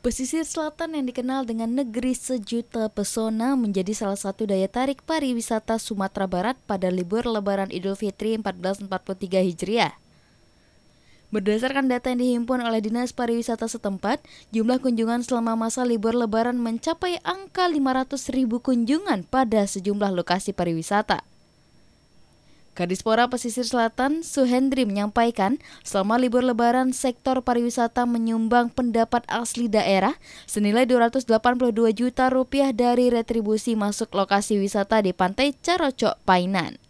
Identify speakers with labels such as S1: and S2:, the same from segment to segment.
S1: Pesisir selatan yang dikenal dengan negeri sejuta pesona menjadi salah satu daya tarik pariwisata Sumatera Barat pada libur Lebaran Idul Fitri 1443 Hijriah. Berdasarkan data yang dihimpun oleh Dinas Pariwisata setempat, jumlah kunjungan selama masa libur lebaran mencapai angka 500 ribu kunjungan pada sejumlah lokasi pariwisata. Kadispora Pesisir Selatan, Suhendri menyampaikan, selama libur lebaran, sektor pariwisata menyumbang pendapat asli daerah senilai 282 juta rupiah dari retribusi masuk lokasi wisata di Pantai Carocok, Painan.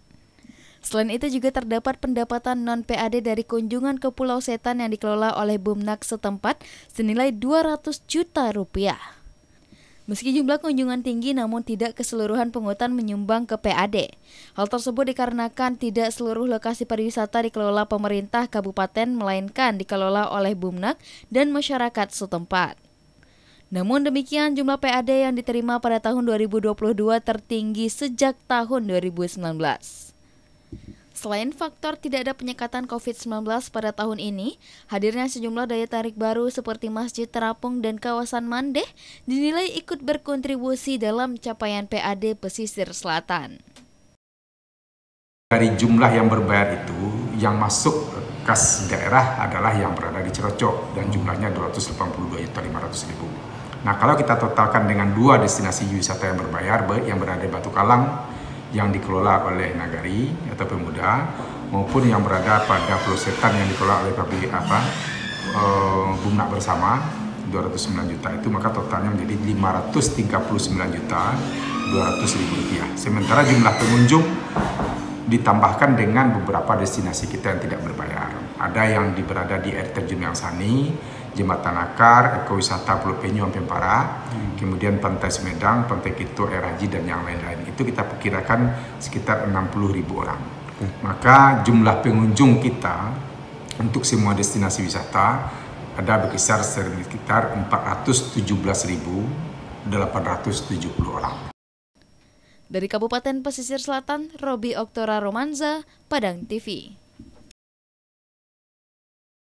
S1: Selain itu juga terdapat pendapatan non-PAD dari kunjungan ke Pulau Setan yang dikelola oleh Bumnak setempat senilai 200 juta rupiah. Meski jumlah kunjungan tinggi namun tidak keseluruhan penghutan menyumbang ke PAD. Hal tersebut dikarenakan tidak seluruh lokasi pariwisata dikelola pemerintah kabupaten melainkan dikelola oleh Bumnak dan masyarakat setempat. Namun demikian jumlah PAD yang diterima pada tahun 2022 tertinggi sejak tahun 2019. Selain faktor tidak ada penyekatan COVID-19 pada tahun ini, hadirnya sejumlah daya tarik baru seperti Masjid Terapung dan kawasan Mandeh dinilai ikut berkontribusi dalam capaian PAD pesisir selatan. Dari
S2: jumlah yang berbayar itu, yang masuk kas daerah adalah yang berada di Cilacap dan jumlahnya 282 500 ribu. Nah kalau kita totalkan dengan dua destinasi wisata yang berbayar, yang berada di Batu Kalang yang dikelola oleh nagari atau pemuda maupun yang berada pada pulau setan yang dikelola oleh pabrik apa e, bunga bersama 209 juta itu maka totalnya menjadi 539 juta 200 ribu rupiah sementara jumlah pengunjung ditambahkan dengan beberapa destinasi kita yang tidak berbayar. Ada yang berada di air terjun yang sani, Jembatan Akar, Ekowisata Pulau Penyu sampai hmm. kemudian Pantai Semedang, Pantai Kito, Air Haji, dan yang lain-lain. Itu kita perkirakan sekitar 60 ribu orang. Hmm. Maka jumlah pengunjung kita untuk semua destinasi wisata ada berkisar sekitar 417.870 orang.
S1: Dari Kabupaten Pesisir Selatan, Robi Oktora Romanza, Padang TV.